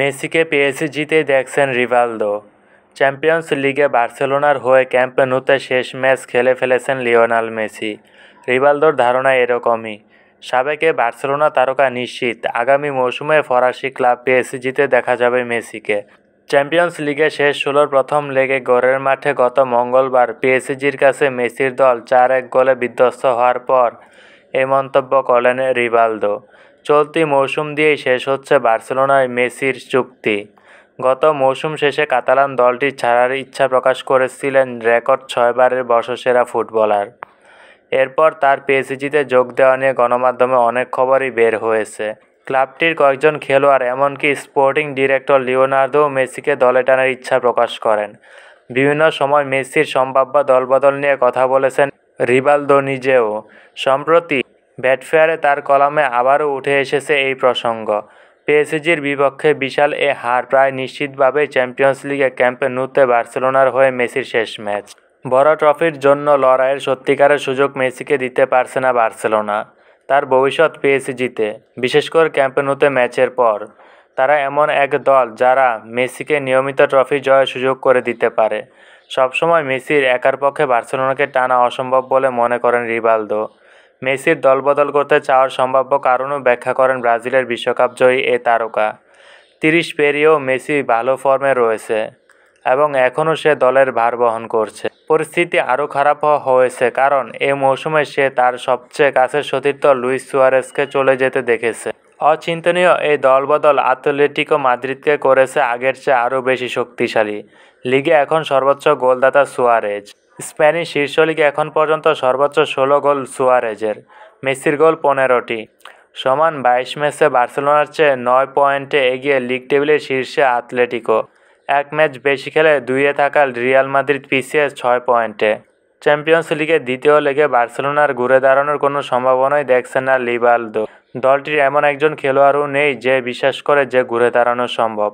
মেসিকে পিএসজিতে দেখছেন Rivaldo champions লিগে বার্সেলোনার হয়ে ক্যাম্প নুতে শেষ ম্যাচ খেলে ফেলেছেন লিওনাল মেসি রিভালদোর ধারণা এরকমই সাবেকে বার্সেলোনা তারকা নিশ্চিত আগামী মৌসুমে ফরাসি ক্লাব পিএসজিতে দেখা যাবে মেসিকে চ্যাম্পিয়ন্স লিগে শেষ ষোলোর প্রথম লেগে গড়ের মাঠে গত মঙ্গলবার পিএসজির কাছে মেসির দল চার এক গোলে বিধ্বস্ত হওয়ার পর এ মন্তব্য করলেন রিভালদো চলতি মৌসুম দিয়েই শেষ হচ্ছে বার্সেলোনায় মেসির চুক্তি গত মৌসুম শেষে কাতালান দলটি ছাড়ার ইচ্ছা প্রকাশ করেছিলেন রেকর্ড ছয়বারের বর্ষসেরা ফুটবলার এরপর তার পিএসজিতে যোগ দেওয়া নিয়ে গণমাধ্যমে অনেক খবরই বের হয়েছে ক্লাবটির কয়েকজন খেলোয়াড় এমনকি স্পোর্টিং ডিরেক্টর লিওনার্দো মেসিকে দলে টানার ইচ্ছা প্রকাশ করেন বিভিন্ন সময় মেসির সম্ভাব্য দলবদল নিয়ে কথা বলেছেন রিবালদো নিজেও সম্প্রতি ব্যাটফেয়ারে তার কলামে আবারও উঠে এসেছে এই প্রসঙ্গ পিএসজির বিপক্ষে বিশাল এ হার প্রায় নিশ্চিতভাবে চ্যাম্পিয়ন্স লিগে ক্যাম্পে নুতে বার্সেলোনার হয়ে মেসির শেষ ম্যাচ বড় ট্রফির জন্য লড়াইয়ের সত্যিকারের সুযোগ মেসিকে দিতে পারছে না বার্সেলোনা তার ভবিষ্যৎ পিএসজিতে বিশেষ করে ক্যাম্পেনুতে ম্যাচের পর তারা এমন এক দল যারা মেসিকে নিয়মিত ট্রফি জয়ের সুযোগ করে দিতে পারে সবসময় মেসির একার পক্ষে বার্সেলোনাকে টানা অসম্ভব বলে মনে করেন রিবালদো মেসির দলবদল করতে চাওয়ার সম্ভাব্য কারণও ব্যাখ্যা করেন ব্রাজিলের বিশ্বকাপ জয়ী এ তারকা তিরিশ পেরিয়েও মেসি ভালো ফর্মে রয়েছে এবং এখনও সে দলের ভার বহন করছে পরিস্থিতি আরও খারাপ হয়েছে কারণ এ মৌসুমে সে তার সবচেয়ে কাছের সতীর্থ লুইস সুয়ারেসকে চলে যেতে দেখেছে অচিন্তনীয় এই দলবদল আথলেটিকো মাদ্রিদকে করেছে আগের চেয়ে আরও বেশি শক্তিশালী লিগে এখন সর্বোচ্চ গোলদাতা সুয়ারেজ স্প্যানিশ শীর্ষ লিগে এখন পর্যন্ত সর্বোচ্চ ষোলো গোল সুয়ারেজের মেসির গোল পনেরোটি সমান বাইশ ম্যাচে বার্সেলোনার চেয়ে নয় পয়েন্টে এগিয়ে লিগ টেবিলের শীর্ষে আতলেটিকো এক ম্যাচ বেশি খেলে দুইয়ে থাকা রিয়াল মাদ্রিদ পিছিয়ে ছয় পয়েন্টে চ্যাম্পিয়ন্স লিগে দ্বিতীয় লেগে বার্সেলোনার ঘুরে দাঁড়ানোর কোনো সম্ভাবনাই দেখছেন না লিবালদো দলটির এমন একজন খেলোয়াড়ও নেই যে বিশ্বাস করে যে ঘুরে দাঁড়ানো সম্ভব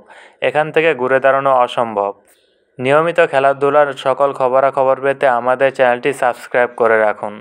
এখান থেকে ঘুরে দাঁড়ানো অসম্ভব নিয়মিত খেলাধুলার সকল খবরাখবর পেতে আমাদের চ্যানেলটি সাবস্ক্রাইব করে রাখুন